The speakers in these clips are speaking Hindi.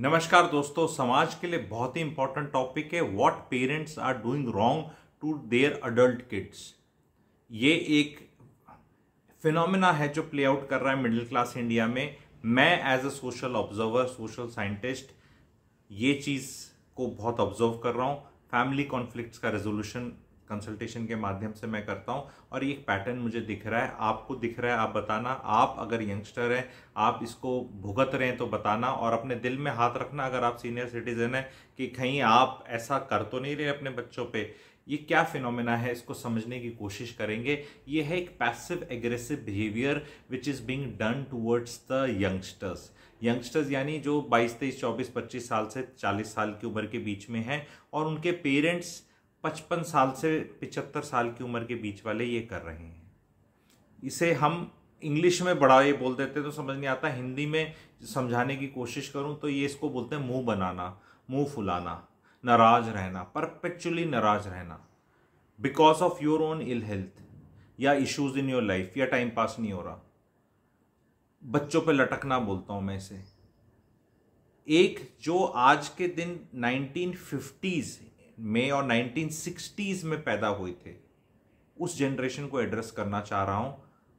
नमस्कार दोस्तों समाज के लिए बहुत ही इंपॉर्टेंट टॉपिक है what parents are doing wrong to their adult kids ये एक फिनोमिना है जो प्ले आउट कर रहा है मिडिल क्लास इंडिया में मैं as a social observer social scientist ये चीज़ को बहुत ऑब्जर्व कर रहा हूँ फैमिली कॉन्फ्लिक्ट्स का रेजोल्यूशन कंसल्टेशन के माध्यम से मैं करता हूँ और ये पैटर्न मुझे दिख रहा है आपको दिख रहा है आप बताना आप अगर यंगस्टर हैं आप इसको भुगत रहे हैं तो बताना और अपने दिल में हाथ रखना अगर आप सीनियर सिटीज़न हैं कि कहीं आप ऐसा कर तो नहीं रहे अपने बच्चों पे ये क्या फिनोमेना है इसको समझने की कोशिश करेंगे ये है एक passive aggressive behaviour which is being done towards the youngsters youngsters यानी जो 22 तेईस 24 25 साल से 40 साल की उम्र के बीच में हैं और उनके पेरेंट्स पचपन साल से पिचहत्तर साल की उम्र के बीच वाले ये कर रहे हैं इसे हम इंग्लिश में बड़ा ये बोल देते तो समझ नहीं आता हिंदी में समझाने की कोशिश करूँ तो ये इसको बोलते हैं मुंह बनाना मुंह फुलाना नाराज रहना परपेचुअली नाराज रहना because of your own ill health या इश्यूज़ इन योर लाइफ या टाइम पास नहीं हो रहा बच्चों पे लटकना बोलता हूँ मैं इसे एक जो आज के दिन 1950s में और 1960s में पैदा हुए थे उस जनरेशन को एड्रेस करना चाह रहा हूँ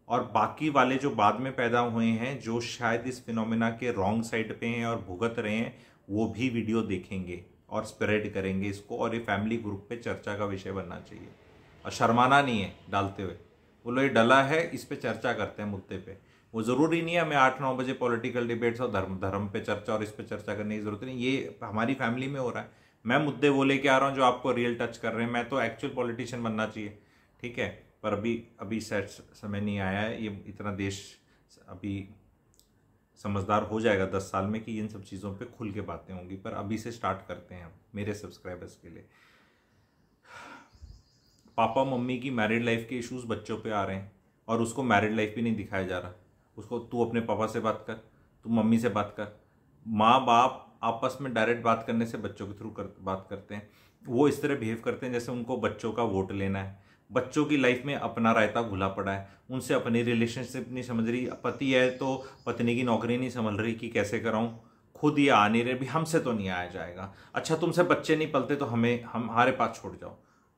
और बाकी वाले जो बाद में पैदा हुए हैं जो शायद इस फिनोमिना के रॉन्ग साइड पे हैं और भुगत रहे हैं वो भी वीडियो देखेंगे और स्प्रेड करेंगे इसको और ये फैमिली ग्रुप पे चर्चा का विषय बनना चाहिए और शर्माना नहीं है डालते हुए बोलो ये डला है इस पर चर्चा करते हैं मुद्दे पे वो ज़रूरी नहीं है हमें आठ नौ बजे पॉलिटिकल डिबेट्स और धर्म धर्म पे चर्चा और इस पर चर्चा करने की ज़रूरत नहीं ये हमारी फैमिली में हो रहा है मैं मुद्दे वो लेके आ रहा हूँ जो आपको रियल टच कर रहे हैं मैं तो एक्चुअल पॉलिटिशियन बनना चाहिए ठीक है पर अभी अभी सेट समय नहीं आया है ये इतना देश अभी समझदार हो जाएगा दस साल में कि इन सब चीज़ों पे खुल के बातें होंगी पर अभी से स्टार्ट करते हैं हम मेरे सब्सक्राइबर्स के लिए पापा मम्मी की मैरिड लाइफ के इश्यूज बच्चों पे आ रहे हैं और उसको मैरिड लाइफ भी नहीं दिखाया जा रहा उसको तू अपने पापा से बात कर तू मम्मी से बात कर माँ बाप आपस में डायरेक्ट बात करने से बच्चों के थ्रू कर, बात करते हैं वो इस तरह बिहेव करते हैं जैसे उनको बच्चों का वोट लेना है बच्चों की लाइफ में अपना रायता घुला पड़ा है उनसे अपनी रिलेशनशिप नहीं समझ रही पति है तो पत्नी की नौकरी नहीं समझ रही कि कैसे कराऊँ खुद ये आ नहीं रहे भी हमसे तो नहीं आया जाएगा अच्छा तुमसे बच्चे नहीं पलते तो हमें हम हमारे पास छोड़ जाओ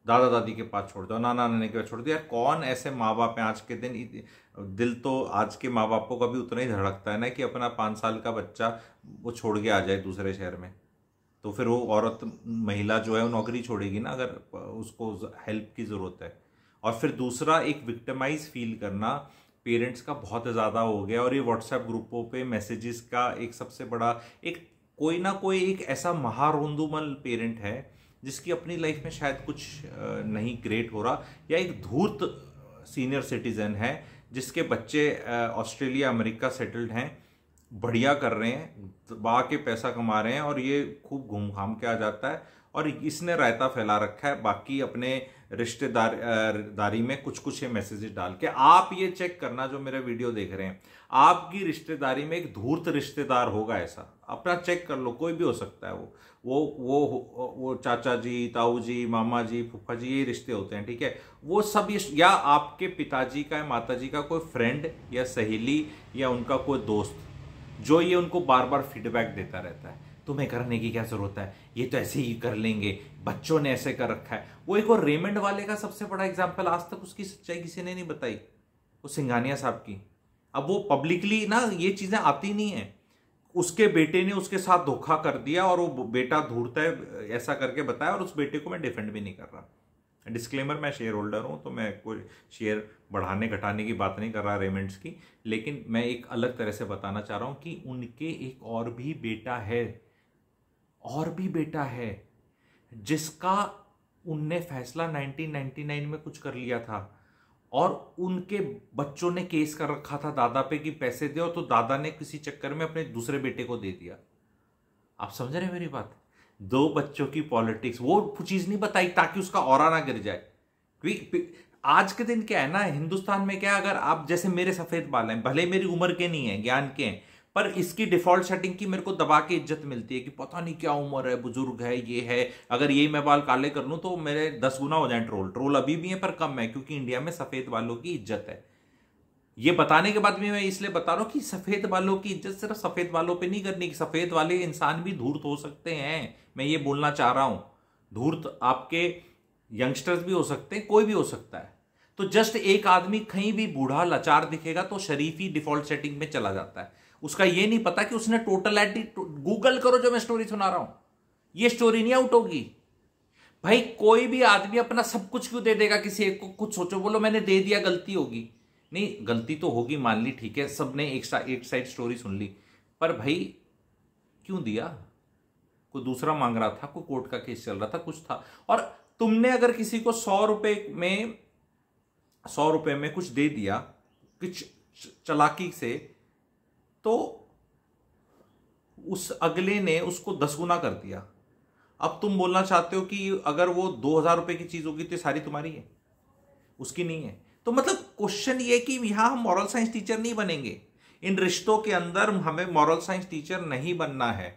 दादा दादी के पास छोड़ दो नाना नानी के पास छोड़ दिया कौन ऐसे माँ बाप हैं आज के दिन दिल तो आज के माँ बाप को कभी उतना ही धड़कता है ना कि अपना पाँच साल का बच्चा वो छोड़ के आ जाए दूसरे शहर में तो फिर वो औरत महिला जो है वो नौकरी छोड़ेगी ना अगर उसको हेल्प की ज़रूरत है और फिर दूसरा एक विक्टमाइज फील करना पेरेंट्स का बहुत ज़्यादा हो गया और ये व्हाट्सएप ग्रुपों पे मैसेजेस का एक सबसे बड़ा एक कोई ना कोई एक ऐसा महारोंदुमल पेरेंट है जिसकी अपनी लाइफ में शायद कुछ नहीं क्रिएट हो रहा या एक धूर्त सीनियर सिटीज़न है जिसके बच्चे ऑस्ट्रेलिया अमेरिका सेटल्ड हैं बढ़िया कर रहे हैं बा के पैसा कमा रहे हैं और ये खूब घूम घाम के आ जाता है और इसने रायता फैला रखा है बाकी अपने रिश्तेदार दारी में कुछ कुछ ये मैसेजेस डाल के आप ये चेक करना जो मेरे वीडियो देख रहे हैं आपकी रिश्तेदारी में एक धूर्त रिश्तेदार होगा ऐसा अपना चेक कर लो कोई भी हो सकता है वो वो वो वो चाचा जी ताऊ जी मामा जी फूफा जी ये रिश्ते होते हैं ठीक है वो सब ये या आपके पिताजी का या माता जी का कोई फ्रेंड या सहेली या उनका कोई दोस्त जो ये उनको बार बार फीडबैक देता रहता है तुम्हें करने की क्या ज़रूरत है ये तो ऐसे ही कर लेंगे बच्चों ने ऐसे कर रखा है वो एक और रेमंड वाले का सबसे बड़ा एग्जाम्पल आज तक उसकी सच्चाई किसी ने नहीं बताई वो सिंघानिया साहब की अब वो पब्लिकली ना ये चीज़ें आती नहीं है उसके बेटे ने उसके साथ धोखा कर दिया और वो बेटा ढूंढता है ऐसा करके बताया और उस बेटे को मैं डिफेंड भी नहीं कर रहा डिस्क्लेमर मैं शेयर होल्डर हूँ तो मैं कोई शेयर बढ़ाने घटाने की बात नहीं कर रहा रेमेंट्स की लेकिन मैं एक अलग तरह से बताना चाह रहा हूँ कि उनके एक और भी बेटा है और भी बेटा है जिसका उनने फैसला 1999 में कुछ कर लिया था और उनके बच्चों ने केस कर रखा था दादा पे कि पैसे और तो दादा ने किसी चक्कर में अपने दूसरे बेटे को दे दिया आप समझ रहे हैं मेरी बात दो बच्चों की पॉलिटिक्स वो चीज नहीं बताई ताकि उसका और ना गिर जाए क्योंकि आज के दिन क्या है ना हिंदुस्तान में क्या अगर आप जैसे मेरे सफेद बाल हैं भले मेरी उम्र के नहीं है ज्ञान के हैं पर इसकी डिफॉल्ट सेटिंग की मेरे को दबा के इज्जत मिलती है कि पता नहीं क्या उम्र है बुजुर्ग है ये है अगर यही मैं बाल काले कर लूँ तो मेरे दस गुना हो जाए ट्रोल ट्रोल अभी भी है पर कम है क्योंकि इंडिया में सफ़ेद बालों की इज्जत है ये बताने के बाद भी मैं इसलिए बता रहा हूँ कि सफ़ेद बालों की इज्जत सिर्फ सफ़ेद बालों पे नहीं करनी कि सफ़ेद वाले इंसान भी धूर्त हो सकते हैं मैं ये बोलना चाह रहा हूँ धूर्त आपके यंगस्टर्स भी हो सकते हैं कोई भी हो सकता है तो जस्ट एक आदमी कहीं भी बूढ़ा लाचार दिखेगा तो शरीफी डिफॉल्ट सेटिंग में चला जाता है उसका ये नहीं पता कि उसने टोटल एट गूगल करो जो मैं स्टोरी सुना रहा हूं ये स्टोरी नहीं आउट होगी भाई कोई भी आदमी अपना सब कुछ क्यों दे देगा किसी एक को कुछ सोचो बोलो मैंने दे दिया गलती होगी नहीं गलती तो होगी मान ली ठीक है सबने एक, एक साइड स्टोरी सुन ली पर भाई क्यों दिया कोई दूसरा मांग रहा था कोई कोर्ट का केस चल रहा था कुछ था और तुमने अगर किसी को सौ रुपए में सौ रुपए में कुछ दे दिया कुछ चलाकी से तो उस अगले ने उसको दस गुना कर दिया अब तुम बोलना चाहते हो कि अगर वो दो हजार रुपए की चीज़ होगी तो सारी तुम्हारी है उसकी नहीं है तो मतलब क्वेश्चन ये कि यहां हम मॉरल साइंस टीचर नहीं बनेंगे इन रिश्तों के अंदर हमें मॉरल साइंस टीचर नहीं बनना है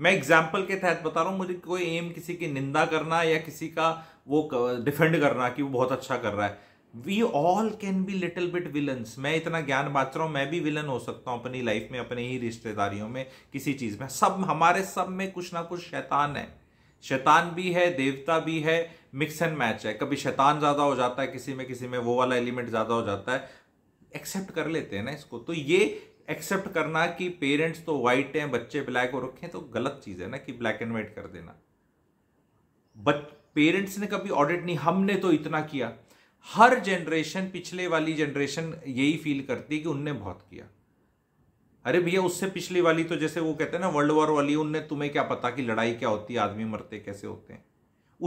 मैं एग्जाम्पल के तहत बता रहा हूं मुझे कोई एम किसी की निंदा करना या किसी का वो डिफेंड करना कि वो बहुत अच्छा कर रहा है we all can be little bit villains मैं इतना ज्ञान बात रहा हूँ मैं भी विलन हो सकता हूँ अपनी लाइफ में अपने ही रिश्तेदारियों में किसी चीज़ में सब हमारे सब में कुछ ना कुछ शैतान है शैतान भी है देवता भी है मिक्स एंड मैच है कभी शैतान ज़्यादा हो जाता है किसी में किसी में वो वाला एलिमेंट ज़्यादा हो जाता है एक्सेप्ट कर लेते हैं ना इसको तो ये एक्सेप्ट करना कि पेरेंट्स तो वाइट हैं बच्चे ब्लैक हो रखे हैं तो गलत चीज़ है ना कि ब्लैक एंड वाइट कर देना बट पेरेंट्स ने कभी ऑडिट नहीं हमने तो इतना किया हर जनरेशन पिछले वाली जनरेशन यही फील करती है कि उनने बहुत किया अरे भैया उससे पिछली वाली तो जैसे वो कहते हैं ना वर्ल्ड वॉर वाली उनने तुम्हें क्या पता कि लड़ाई क्या होती है आदमी मरते कैसे होते हैं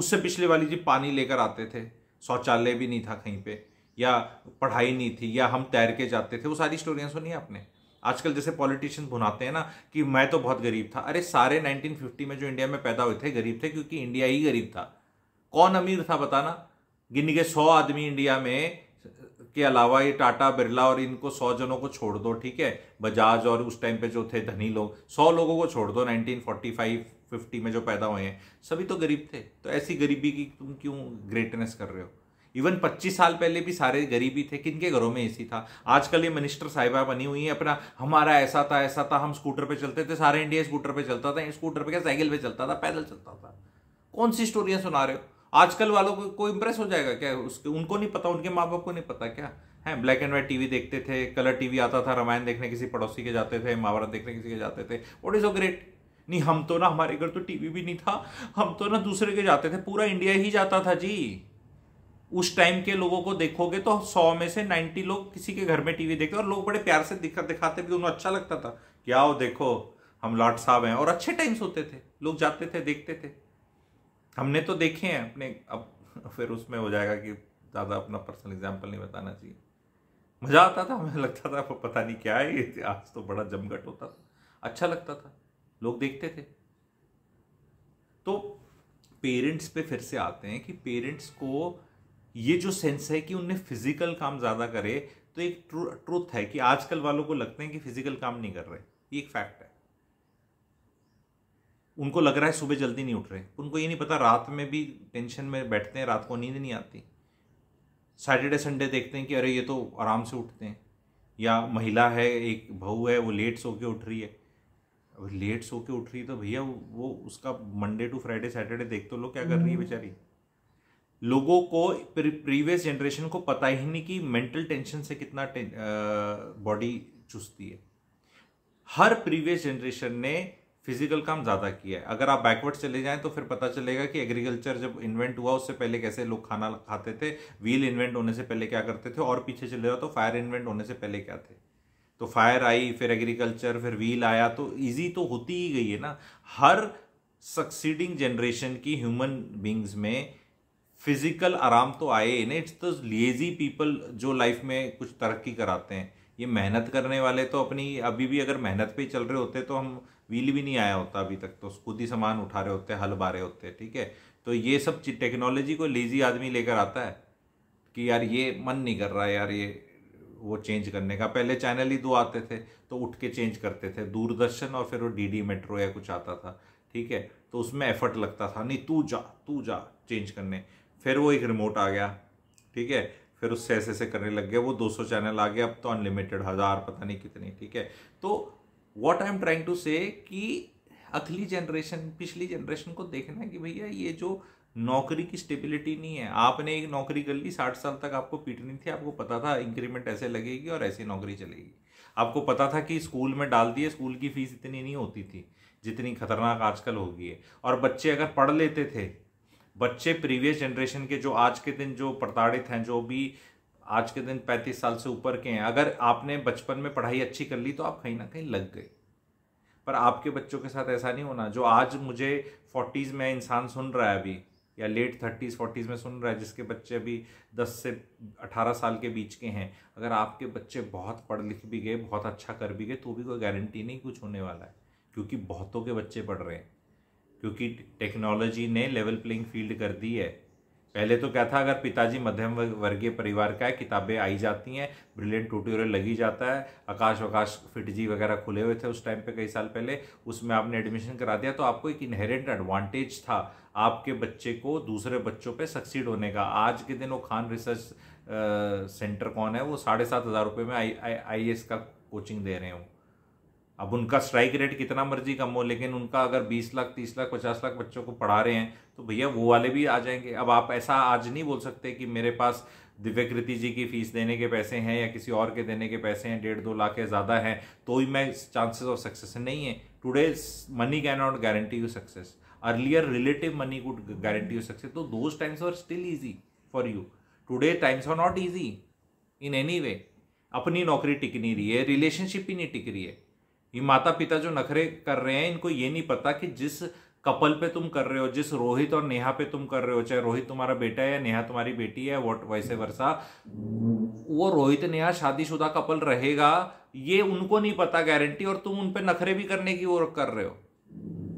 उससे पिछले वाली जी पानी लेकर आते थे शौचालय भी नहीं था कहीं पे या पढ़ाई नहीं थी या हम तैर के जाते थे वो सारी स्टोरियाँ सुनी आपने आजकल जैसे पॉलिटिशियन भुनाते हैं ना कि मैं तो बहुत गरीब था अरे सारे 1950 में जो इंडिया में पैदा हुए थे गरीब थे क्योंकि इंडिया ही गरीब था कौन अमीर था बताना गिन के सौ आदमी इंडिया में के अलावा ये टाटा बिरला और इनको सौ जनों को छोड़ दो ठीक है बजाज और उस टाइम पे जो थे धनी लोग सौ लोगों को छोड़ दो 1945 50 में जो पैदा हुए हैं सभी तो गरीब थे तो ऐसी गरीबी की तुम क्यों ग्रेटनेस कर रहे हो इवन 25 साल पहले भी सारे गरीबी थे किनके घरों में ऐसी था आजकल ये मिनिस्टर साहिबा बनी हुई है अपना हमारा ऐसा था ऐसा था हम स्कूटर पे चलते थे सारे इंडिया स्कूटर पे चलता था स्कूटर पे क्या साइकिल पे चलता था पैदल चलता था कौन सी स्टोरियाँ सुना रहे हो आजकल वालों को, कोई इम्प्रेस हो जाएगा क्या उसके उनको नहीं पता उनके माँ बाप को नहीं पता क्या है ब्लैक एंड व्हाइट टीवी देखते थे कलर टीवी आता था रामायण देखने किसी पड़ोसी के जाते थे महाभारत देखने किसी के जाते थे वॉट इज अ ग्रेट नहीं हम तो ना हमारे घर तो टीवी भी नहीं था हम तो ना दूसरे के जाते थे पूरा इंडिया ही जाता था जी उस टाइम के लोगों को देखोगे तो सौ में से नाइन्टी लोग किसी के घर में टीवी देखते और लोग बड़े प्यार से दिखा दिखाते भी उन्हें अच्छा लगता था कि आओ देखो हम लाट साहब हैं और अच्छे टाइम्स होते थे लोग जाते थे देखते थे हमने तो देखे हैं अपने अब फिर उसमें हो जाएगा कि ज़्यादा अपना पर्सनल एग्जाम्पल नहीं बताना चाहिए मज़ा आता था हमें लगता था पता नहीं क्या है ये आज तो बड़ा जमघट होता था अच्छा लगता था लोग देखते थे तो पेरेंट्स पे फिर से आते हैं कि पेरेंट्स को ये जो सेंस है कि उनने फिजिकल काम ज़्यादा करे तो एक ट्रूथ है कि आजकल वालों को लगते हैं कि फिजिकल काम नहीं कर रहे ये एक फैक्ट है उनको लग रहा है सुबह जल्दी नहीं उठ रहे उनको ये नहीं पता रात में भी टेंशन में बैठते हैं रात को नींद नहीं आती सैटरडे संडे देखते हैं कि अरे ये तो आराम से उठते हैं या महिला है एक बहू है वो लेट सो के उठ रही है अब लेट सो के उठ रही है तो भैया वो उसका मंडे टू फ्राइडे सैटरडे देख तो लोग क्या कर रही है हम्म। बेचारी लोगों को प्रीवियस जनरेशन को पता ही नहीं कि मेंटल टेंशन से कितना बॉडी चुस्ती है हर प्रीवियस जनरेशन ने फिजिकल काम ज़्यादा किया है अगर आप बैकवर्ड चले जाएं तो फिर पता चलेगा कि एग्रीकल्चर जब इन्वेंट हुआ उससे पहले कैसे लोग खाना खाते थे व्हील इन्वेंट होने से पहले क्या करते थे और पीछे चले जाओ तो फायर इन्वेंट होने से पहले क्या थे तो फायर आई फिर एग्रीकल्चर फिर व्हील आया तो ईजी तो होती ही गई है ना हर सक्सीडिंग जनरेशन की ह्यूमन बींग्स में फिजिकल आराम तो आए ना इट्स द लेजी पीपल जो लाइफ में कुछ तरक्की कराते हैं ये मेहनत करने वाले तो अपनी अभी भी अगर मेहनत पे चल रहे होते तो हम व्हील भी नहीं आया होता अभी तक तो खुद ही सामान उठा रहे होते हल बारे होते हैं ठीक है तो ये सब टेक्नोलॉजी को लेजी आदमी लेकर आता है कि यार ये मन नहीं कर रहा है यार ये वो चेंज करने का पहले चैनल ही दो आते थे तो उठ के चेंज करते थे दूरदर्शन और फिर वो डी मेट्रो या कुछ आता था ठीक है तो उसमें एफर्ट लगता था नहीं तू जा तू जा चेंज करने फिर वो एक रिमोट आ गया ठीक है फिर उससे ऐसे ऐसे करने लग गया वो 200 चैनल आ गया अब तो अनलिमिटेड हज़ार पता नहीं कितने ठीक है तो what I am trying to say कि अगली जनरेशन पिछली जनरेशन को देखना कि भैया ये जो नौकरी की स्टेबिलिटी नहीं है आपने एक नौकरी कर ली साठ साल तक आपको पीटनी थी आपको पता था इंक्रीमेंट ऐसे लगेगी और ऐसी नौकरी चलेगी आपको पता था कि स्कूल में डाल दिए स्कूल की फीस इतनी नहीं होती थी जितनी खतरनाक आजकल होगी है और बच्चे अगर पढ़ लेते थे बच्चे प्रीवियस जनरेशन के जो आज के दिन जो प्रताड़ित हैं जो भी आज के दिन पैंतीस साल से ऊपर के हैं अगर आपने बचपन में पढ़ाई अच्छी कर ली तो आप कहीं ना कहीं लग गए पर आपके बच्चों के साथ ऐसा नहीं होना जो आज मुझे फोर्टीज़ में इंसान सुन रहा है अभी या लेट थर्टीज़ फोर्टीज़ में सुन रहा है जिसके बच्चे अभी दस से अठारह साल के बीच के हैं अगर आपके बच्चे बहुत पढ़ लिख भी गए बहुत अच्छा कर भी गए तो भी कोई गारंटी नहीं कुछ होने वाला है क्योंकि बहुतों के बच्चे पढ़ रहे हैं क्योंकि टेक्नोलॉजी ने लेवल प्लेइंग फील्ड कर दी है पहले तो क्या था अगर पिताजी मध्यम वर्गीय परिवार का है किताबें आई जाती हैं ब्रिलियंट ट्यूटोरियल लगी जाता है आकाश वकाश फिट जी वगैरह खुले हुए थे उस टाइम पे कई साल पहले उसमें आपने एडमिशन करा दिया तो आपको एक इनहेरेंट एडवांटेज था आपके बच्चे को दूसरे बच्चों पे सक्सीड होने का आज के दिन वो खान रिसर्च सेंटर कौन है वो साढ़े सात हज़ार रुपये में आई आई एस का कोचिंग दे रहे हैं अब उनका स्ट्राइक रेट कितना मर्जी कम हो लेकिन उनका अगर 20 लाख 30 लाख 50 लाख बच्चों को पढ़ा रहे हैं तो भैया वो वाले भी आ जाएंगे अब आप ऐसा आज नहीं बोल सकते कि मेरे पास दिव्य कृति जी की फीस देने के पैसे हैं या किसी और के देने के पैसे हैं डेढ़ दो लाख या ज़्यादा हैं तो ही मैं चांसेस ऑफ सक्सेस नहीं है today money can not guarantee you success earlier relative money could guarantee you success तो those times are still easy for you today times are not easy in any way अपनी नौकरी टिक नहीं रही है रिलेशनशिप ही नहीं टिक रही है ये माता पिता जो नखरे कर रहे हैं इनको ये नहीं पता कि जिस कपल पे तुम कर रहे हो जिस रोहित और नेहा पे तुम कर रहे हो चाहे रोहित तुम्हारा बेटा है या नेहा तुम्हारी बेटी है वॉट वैसे वर्षा वो रोहित नेहा शादीशुदा कपल रहेगा ये उनको नहीं पता गारंटी और तुम उन पर नखरे भी करने की वो कर रहे हो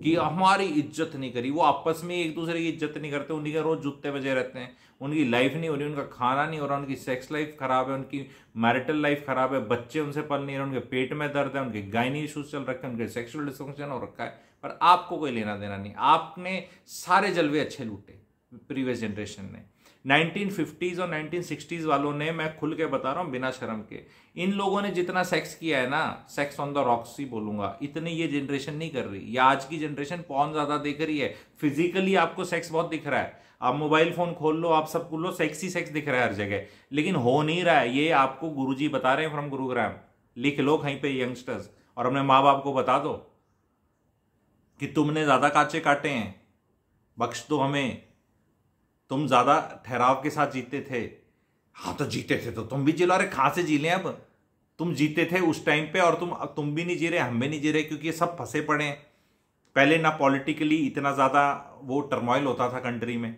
कि हमारी इज्जत नहीं करी वो आपस में एक दूसरे की इज्जत नहीं करते उनके रोज जूते बजे रहते हैं उनकी लाइफ नहीं हो रही उनका खाना नहीं हो रहा उनकी सेक्स लाइफ खराब है उनकी मैरिटल लाइफ खराब है बच्चे उनसे पल नहीं रहे उनके पेट में दर्द है उनके गायनी इशूज चल रखे हैं उनके सेक्सुअल डिस्फंक्शन हो रखा है पर आपको कोई लेना देना नहीं आपने सारे जलवे अच्छे लूटे प्रीवियस जनरेशन ने 1950s और 1960s वालों ने मैं खुल के बता रहा हूँ बिना शर्म के इन लोगों ने जितना सेक्स किया है ना सेक्स ऑन द रॉक्स ही बोलूंगा इतनी ये जनरेशन नहीं कर रही या आज की जनरेशन पौन ज़्यादा देख रही है फिजिकली आपको सेक्स बहुत दिख रहा है आप मोबाइल फ़ोन खोल लो आप सब खुल लो ही सेक्स दिख रहा है हर जगह लेकिन हो नहीं रहा है ये आपको गुरु बता रहे हैं फ्रॉम गुरुग्राम लिख लो कहीं पे यंगस्टर्स और अपने माँ बाप को बता दो कि तुमने ज़्यादा कांचे काटे हैं बख्श दो हमें तुम ज़्यादा ठहराव के साथ जीते थे हाँ तो जीते थे तो तुम भी जी लो अरे कहाँ से जी लें अब तुम जीते थे उस टाइम पे और तुम अब तुम भी नहीं जी रहे हम भी नहीं जी रहे क्योंकि ये सब फंसे पड़े हैं पहले ना पॉलिटिकली इतना ज़्यादा वो टर्मोइल होता था कंट्री में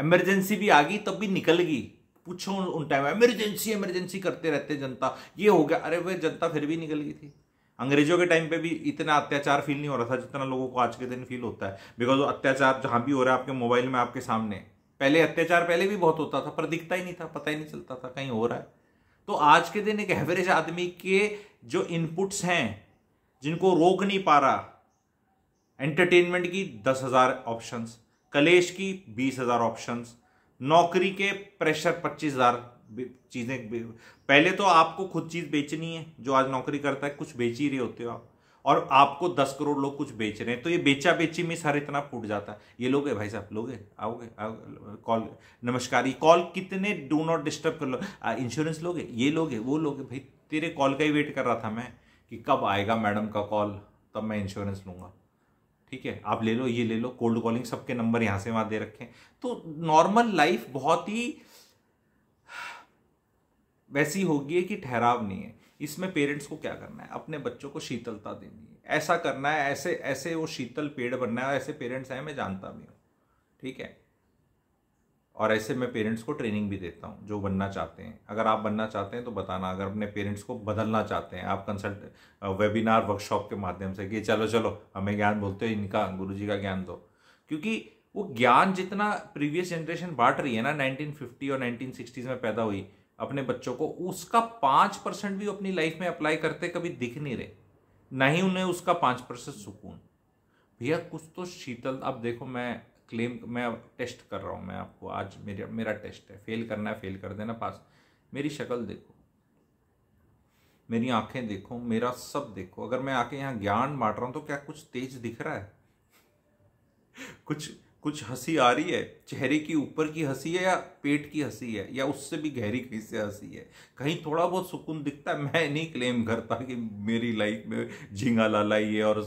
एमरजेंसी भी आ गई तब भी निकल गई पूछो उन टाइम एमरजेंसी एमरजेंसी करते रहते जनता ये हो गया अरे वह जनता फिर भी निकल गई थी अंग्रेजों के टाइम पे भी इतना अत्याचार फील नहीं हो रहा था जितना लोगों को आज के दिन फील होता है बिकॉज अत्याचार जहाँ भी हो रहा है आपके मोबाइल में आपके सामने पहले अत्याचार पहले भी बहुत होता था पर दिखता ही नहीं था पता ही नहीं चलता था कहीं हो रहा है तो आज के दिन एक एवरेज आदमी के जो इनपुट्स हैं जिनको रोक नहीं पा रहा एंटरटेनमेंट की दस हजार ऑप्शंस कलेश की बीस हजार ऑप्शंस नौकरी के प्रेशर पच्चीस हजार चीज़ें पहले तो आपको खुद चीज़ बेचनी है जो आज नौकरी करता है कुछ बेच ही रहे होते हो आप और आपको दस करोड़ लोग कुछ बेच रहे हैं तो ये बेचा बेची में सर इतना फूट जाता है ये लोग भाई साहब लोगे आओगे कॉल नमस्कार ये कॉल कितने डू नॉट डिस्टर्ब कर लो इंश्योरेंस लोगे ये लोगे वो लोगे भाई तेरे कॉल का ही वेट कर रहा था मैं कि कब आएगा मैडम का कॉल तब मैं इंश्योरेंस लूँगा ठीक है आप ले लो ये ले लो कोल्ड कॉलिंग सबके नंबर यहाँ से वहाँ दे रखें तो नॉर्मल लाइफ बहुत ही वैसी होगी कि ठहराव नहीं है इसमें पेरेंट्स को क्या करना है अपने बच्चों को शीतलता देनी है ऐसा करना है ऐसे ऐसे वो शीतल पेड़ बनना है ऐसे पेरेंट्स हैं मैं जानता भी हूँ ठीक है और ऐसे मैं पेरेंट्स को ट्रेनिंग भी देता हूँ जो बनना चाहते हैं अगर आप बनना चाहते हैं तो बताना अगर अपने पेरेंट्स को बदलना चाहते हैं आप कंसल्ट वेबिनार वर्कशॉप के माध्यम से कि चलो चलो हमें ज्ञान बोलते हो इनका गुरु का ज्ञान दो क्योंकि वो ज्ञान जितना प्रीवियस जनरेशन बांट रही है ना 1950 और 1960s में पैदा हुई अपने बच्चों को उसका पाँच परसेंट भी अपनी लाइफ में अप्लाई करते कभी दिख नहीं रहे ना ही उन्हें उसका पाँच परसेंट सुकून भैया कुछ तो शीतल अब देखो मैं क्लेम मैं टेस्ट कर रहा हूँ मैं आपको आज मेरा मेरा टेस्ट है फेल करना है फेल कर देना पास मेरी शक्ल देखो मेरी आंखें देखो मेरा सब देखो अगर मैं आके यहाँ ज्ञान बांट रहा हूँ तो क्या कुछ तेज दिख रहा है कुछ कुछ हंसी आ रही है चेहरे की ऊपर की हंसी है या पेट की हंसी है या उससे भी गहरी कहीं से हंसी है कहीं थोड़ा बहुत सुकून दिखता है मैं नहीं क्लेम करता कि मेरी लाइफ में झींगा लाला ये और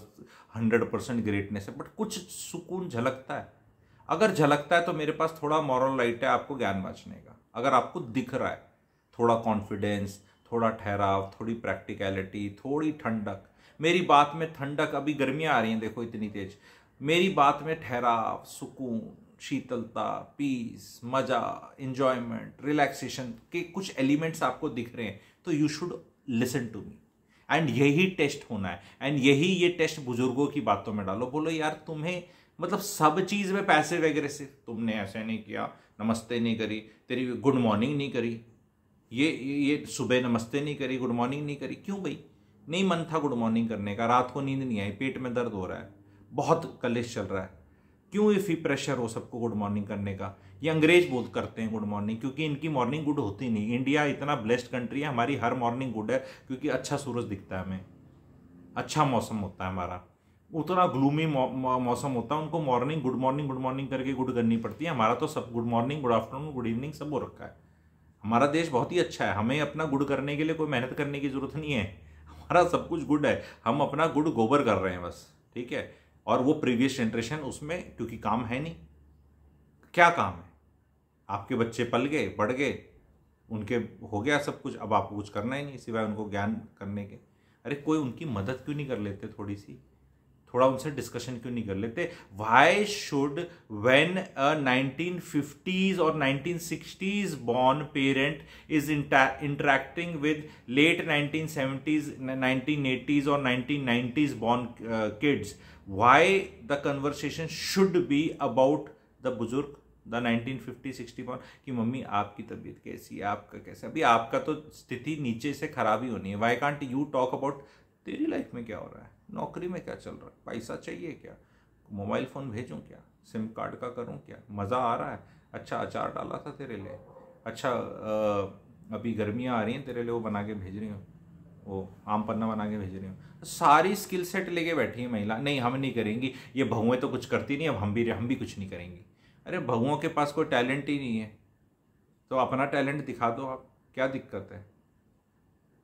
हंड्रेड परसेंट ग्रेटनेस है बट कुछ सुकून झलकता है अगर झलकता है तो मेरे पास थोड़ा मॉरल लाइट है आपको ज्ञान बाँचने का अगर आपको दिख रहा है थोड़ा कॉन्फिडेंस थोड़ा ठहराव थोड़ी प्रैक्टिकलिटी थोड़ी ठंडक मेरी बात में ठंडक अभी गर्मियाँ आ रही हैं देखो इतनी तेज़ मेरी बात में ठहराव सुकून शीतलता पीस मज़ा इंजॉयमेंट रिलैक्सेशन के कुछ एलिमेंट्स आपको दिख रहे हैं तो you should listen to me and यही टेस्ट होना है एंड यही ये टेस्ट बुजुर्गों की बातों में डालो बोलो यार तुम्हें मतलब सब चीज़ में पैसे वगैरह से तुमने ऐसे नहीं किया नमस्ते नहीं करी तेरी गुड मॉर्निंग नहीं करी ये ये सुबह नमस्ते नहीं करी गुड मॉर्निंग नहीं करी क्यों भाई नहीं मन था गुड मॉर्निंग करने का रात को नींद नहीं आई पेट में दर्द हो रहा है बहुत कलेश चल रहा है क्यों ये फी प्रेशर हो सबको गुड मॉर्निंग करने का ये अंग्रेज बोध करते हैं गुड मॉर्निंग क्योंकि इनकी मॉर्निंग गुड होती नहीं इंडिया इतना ब्लेस्ड कंट्री है हमारी हर मॉर्निंग गुड है क्योंकि अच्छा सूरज दिखता है हमें अच्छा मौसम होता है हमारा उतना ग्लूमी मौसम होता है उनको morning good morning good morning करके गुड करनी पड़ती है हमारा तो सब good morning good afternoon good evening सब हो रखा है हमारा देश बहुत ही अच्छा है हमें अपना गुड करने के लिए कोई मेहनत करने की जरूरत नहीं है हमारा सब कुछ गुड है हम अपना गुड गोबर कर रहे हैं बस ठीक है और वो प्रीवियस जनरेशन उसमें क्योंकि काम है नहीं क्या काम है आपके बच्चे पल गए बढ़ गए उनके हो गया सब कुछ अब आपको कुछ करना ही नहीं सिवाय उनको ज्ञान करने के अरे कोई उनकी मदद क्यों नहीं कर लेते थोड़ी सी थोड़ा उनसे डिस्कशन क्यों नहीं कर लेते why should when nineteen fifties और nineteen sixties born parent is interacting with late nineteen seventies nineteen eighties और nineteen nineties born kids why the conversation should be about the बुजुर्ग the nineteen fifty sixty one कि मम्मी आपकी तबीयत कैसी है आपका कैसा अभी आपका तो स्थिति नीचे से खराब ही होनी है why can't you talk about तेरी लाइफ में क्या हो रहा है नौकरी में क्या चल रहा है पैसा चाहिए क्या मोबाइल फ़ोन भेजूँ क्या सिम कार्ड का करूँ क्या मज़ा आ रहा है अच्छा अचार डाला था तेरे लिए अच्छा अभी गर्मियाँ आ रही हैं तेरे लिए वो बना के भेज रही हूँ वो आम पन्ना बना के भेज रही हूँ सारी स्किल सेट लेके बैठी है महिला नहीं हम नहीं करेंगी ये बहुएँ तो कुछ करती नहीं अब हम भी हम भी कुछ नहीं करेंगी अरे बहुओं के पास कोई टैलेंट ही नहीं है तो अपना टैलेंट दिखा दो आप क्या दिक्कत है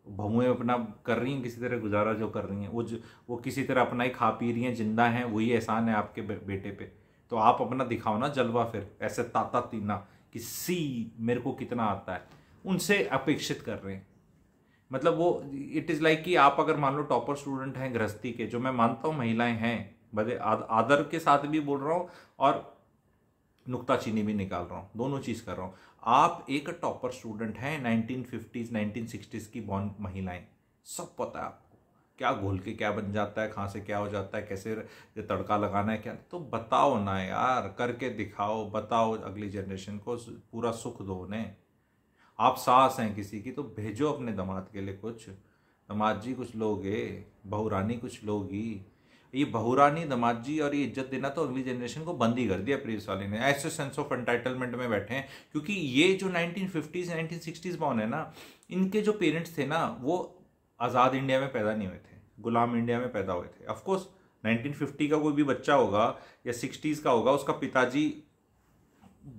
बहुएं अपना कर रही हैं किसी तरह गुजारा जो कर रही हैं वो जो वो किसी तरह अपना ही खा पी रही हैं जिंदा हैं वही एहसान है आपके बेटे पे तो आप अपना दिखाओ ना जलवा फिर ऐसे ताता तीना कि सी मेरे को कितना आता है उनसे अपेक्षित कर रहे हैं मतलब वो इट इज़ लाइक कि आप अगर मान लो टॉपर स्टूडेंट हैं गृहस्थी के जो मैं मानता हूँ महिलाएं हैं बड़े आदर के साथ भी बोल रहा हूँ और नुकताचीनी भी निकाल रहा हूँ दोनों चीज़ कर रहा हूँ आप एक टॉपर स्टूडेंट हैं नाइनटीन फिफ्टीज़ नाइनटीन सिक्सटीज़ की बॉर्न महिलाएं सब पता है आपको क्या घोल के क्या बन जाता है कहाँ से क्या हो जाता है कैसे तड़का लगाना है क्या तो बताओ ना यार करके दिखाओ बताओ अगली जनरेशन को पूरा सुख दो उन्हें आप सास हैं किसी की तो भेजो अपने दमाद के लिए कुछ दमाद जी कुछ लोगे बहू रानी कुछ लोगी ये बहुरानी जी और ये इज्जत देना तो अगली जनरेशन को बंद ही कर दिया प्रेस वाले ने ऐसे सेंस ऑफ एंटाइटलमेंट में बैठे हैं क्योंकि ये जो नाइनटीन फिफ्टीज नाइनटीन सिक्सटीज बॉन है ना इनके जो पेरेंट्स थे ना वो आज़ाद इंडिया में पैदा नहीं हुए थे गुलाम इंडिया में पैदा हुए थे ऑफकोर्स 1950 का कोई भी बच्चा होगा या 60s का होगा उसका पिताजी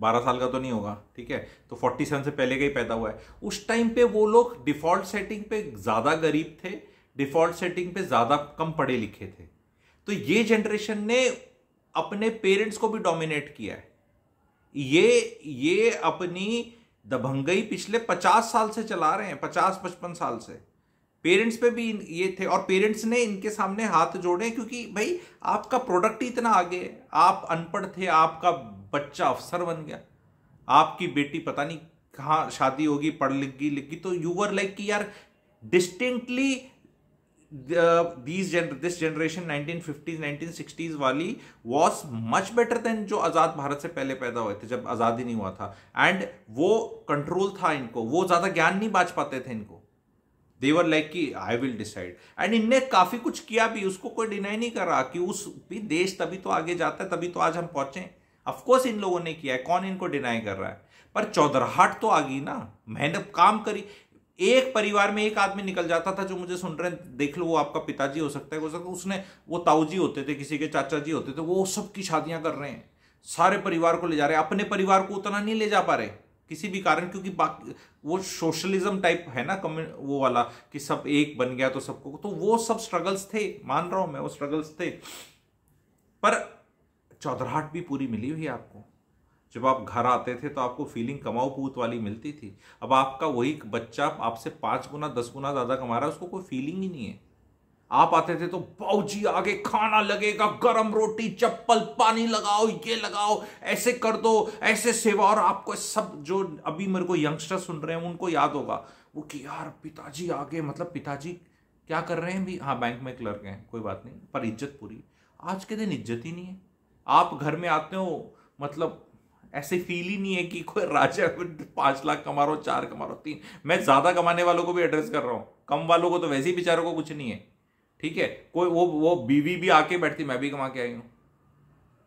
12 साल का तो नहीं होगा ठीक है तो 47 से पहले का ही पैदा हुआ है उस टाइम पे वो लोग डिफ़ॉल्ट सेटिंग पे ज़्यादा गरीब थे डिफ़ॉल्ट सेटिंग पे ज़्यादा कम पढ़े लिखे थे तो ये जनरेशन ने अपने पेरेंट्स को भी डोमिनेट किया है ये ये अपनी दबंगई पिछले पचास साल से चला रहे हैं पचास पचपन साल से पेरेंट्स पे भी ये थे और पेरेंट्स ने इनके सामने हाथ जोड़े क्योंकि भाई आपका प्रोडक्ट ही इतना आगे है आप अनपढ़ थे आपका बच्चा अफसर बन गया आपकी बेटी पता नहीं कहाँ शादी होगी पढ़ लिख गई लिख गई तो यू वर लाइक कि यार distinctly these this generation nineteen sixties वाली वॉज मच बेटर देन जो आज़ाद भारत से पहले पैदा हुए थे जब आज़ादी नहीं हुआ था एंड वो कंट्रोल था इनको वो ज़्यादा ज्ञान नहीं बाज पाते थे इनको देवर लाइक कि आई विल डिसाइड एंड इनने काफ़ी कुछ किया भी उसको कोई डिनाई नहीं कर रहा कि उस भी देश तभी तो आगे जाता है तभी तो आज हम पहुंचे अफकोर्स इन लोगों ने किया है कौन इनको डिनाई कर रहा है पर चौधराहट तो आ गई ना मेहनत काम करी एक परिवार में एक आदमी निकल जाता था जो मुझे सुन रहे हैं देख लो वो आपका पिताजी हो सकता है हो सकता है उसने वो ताऊजी होते थे किसी के चाचा जी होते थे वो सबकी शादियां कर रहे हैं सारे परिवार को ले जा रहे हैं अपने परिवार को उतना नहीं ले जा पा रहे किसी भी कारण क्योंकि बाकी वो सोशलिज्म टाइप है ना कम्यू वो वाला कि सब एक बन गया तो सबको तो वो सब स्ट्रगल्स थे मान रहा हूं मैं वो स्ट्रगल्स थे पर चौधराहट भी पूरी मिली हुई आपको जब आप घर आते थे तो आपको फीलिंग कमाओ पूत वाली मिलती थी अब आपका वही बच्चा आपसे पाँच गुना दस गुना ज़्यादा कमा रहा है उसको कोई फीलिंग ही नहीं है आप आते थे तो बाऊजी आगे खाना लगेगा गरम रोटी चप्पल पानी लगाओ ये लगाओ ऐसे कर दो ऐसे सेवा और आपको सब जो अभी मेरे को यंगस्टर सुन रहे हैं उनको याद होगा वो कि यार पिताजी आगे मतलब पिताजी क्या कर रहे हैं भी हाँ बैंक में क्लर्क हैं कोई बात नहीं पर इज्जत पूरी आज के दिन इज्जत ही नहीं है आप घर में आते हो मतलब ऐसे फील ही नहीं है कि कोई राजा पाँच लाख कमा रहा हो चार कमा रहा हो तीन मैं ज़्यादा कमाने वालों को भी एड्रेस कर रहा हूँ कम वालों को तो वैसे ही बेचारों को कुछ नहीं है ठीक है कोई वो वो बीवी भी आके बैठती मैं भी कमा के आई हूँ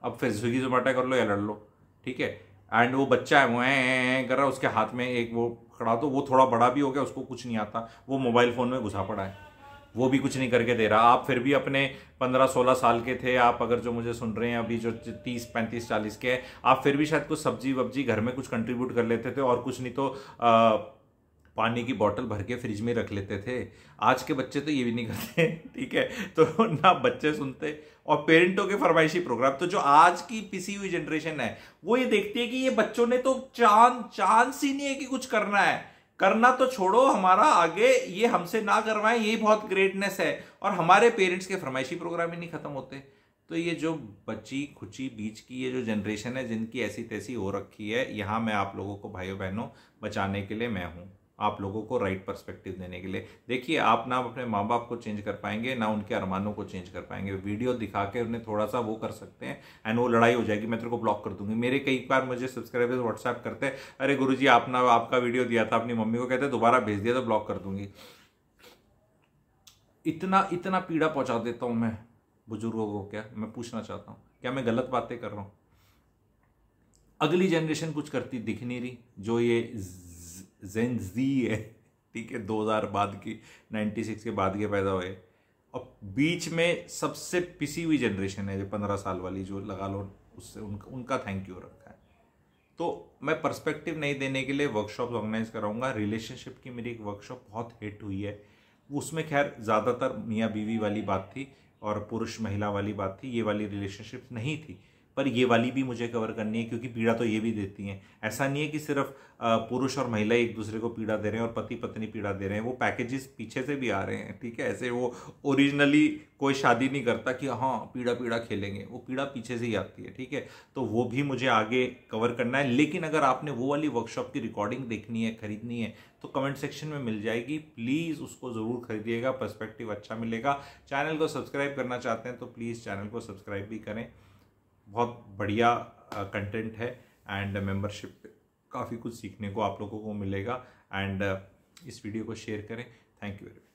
अब फिर स्विगी जोमेटो कर लो या लड़ लो ठीक है एंड वो बच्चा है वो ए कर रहा है उसके हाथ में एक वो खड़ा तो वो थोड़ा बड़ा भी हो गया उसको कुछ नहीं आता वो मोबाइल फ़ोन में घुसा पड़ा है वो भी कुछ नहीं करके दे रहा आप फिर भी अपने पंद्रह सोलह साल के थे आप अगर जो मुझे सुन रहे हैं अभी जो तीस पैंतीस चालीस के हैं आप फिर भी शायद कुछ सब्जी वब्जी घर में कुछ कंट्रीब्यूट कर लेते थे और कुछ नहीं तो आ, पानी की बोतल भर के फ्रिज में रख लेते थे आज के बच्चे तो ये भी नहीं करते ठीक है तो ना बच्चे सुनते और पेरेंटों के फरमाइशी प्रोग्राम तो जो आज की पिसी हुई जनरेशन है वो ये देखती है कि ये बच्चों ने तो चांद चांद सी नहीं है कि कुछ करना है करना तो छोड़ो हमारा आगे ये हमसे ना करवाएं यही बहुत ग्रेटनेस है और हमारे पेरेंट्स के फरमाइशी प्रोग्राम ही नहीं खत्म होते तो ये जो बच्ची खुची बीच की ये जो जनरेशन है जिनकी ऐसी तैसी हो रखी है यहाँ मैं आप लोगों को भाइयों बहनों बचाने के लिए मैं हूँ आप लोगों को राइट पर्सपेक्टिव देने के लिए देखिए आप ना अपने माँ बाप को चेंज कर पाएंगे ना उनके अरमानों को चेंज कर पाएंगे वीडियो दिखा के उन्हें थोड़ा सा वो कर सकते हैं एंड वो लड़ाई हो जाएगी मैं तेरे को ब्लॉक कर दूंगी मेरे कई बार मुझे सब्सक्राइबर्स व्हाट्सएप करते हैं अरे गुरु जी आपना आपका वीडियो दिया था अपनी मम्मी को कहते दोबारा भेज दिया तो ब्लॉक कर दूंगी इतना इतना पीड़ा पहुंचा देता हूं मैं बुजुर्गों को क्या मैं पूछना चाहता हूँ क्या मैं गलत बातें कर रहा हूं अगली जनरेशन कुछ करती दिख नहीं रही जो ये जेन जी है ठीक है 2000 बाद की 96 के बाद के पैदा हुए और बीच में सबसे पिसी हुई जनरेशन है जो पंद्रह साल वाली जो लगा लो उससे उनका उनका थैंक यू रखा है तो मैं पर्सपेक्टिव नहीं देने के लिए वर्कशॉप ऑर्गेनाइज कराऊंगा रिलेशनशिप की मेरी एक वर्कशॉप बहुत हिट हुई है उसमें खैर ज़्यादातर मियाँ बीवी वाली बात थी और पुरुष महिला वाली बात थी ये वाली रिलेशनशिप नहीं थी पर ये वाली भी मुझे कवर करनी है क्योंकि पीड़ा तो ये भी देती हैं ऐसा नहीं है कि सिर्फ पुरुष और महिला एक दूसरे को पीड़ा दे रहे हैं और पति पत्नी पीड़ा दे रहे हैं वो पैकेजेस पीछे से भी आ रहे हैं ठीक है ऐसे वो ओरिजिनली कोई शादी नहीं करता कि हाँ पीड़ा पीड़ा खेलेंगे वो पीड़ा पीछे से ही आती है ठीक है तो वो भी मुझे आगे कवर करना है लेकिन अगर आपने वो वाली वर्कशॉप की रिकॉर्डिंग देखनी है खरीदनी है तो कमेंट सेक्शन में मिल जाएगी प्लीज़ उसको ज़रूर खरीदिएगा पर्सपेक्टिव अच्छा मिलेगा चैनल को सब्सक्राइब करना चाहते हैं तो प्लीज़ चैनल को सब्सक्राइब भी करें बहुत बढ़िया कंटेंट है एंड मेंबरशिप काफ़ी कुछ सीखने को आप लोगों को मिलेगा एंड इस वीडियो को शेयर करें थैंक यू वेरी मच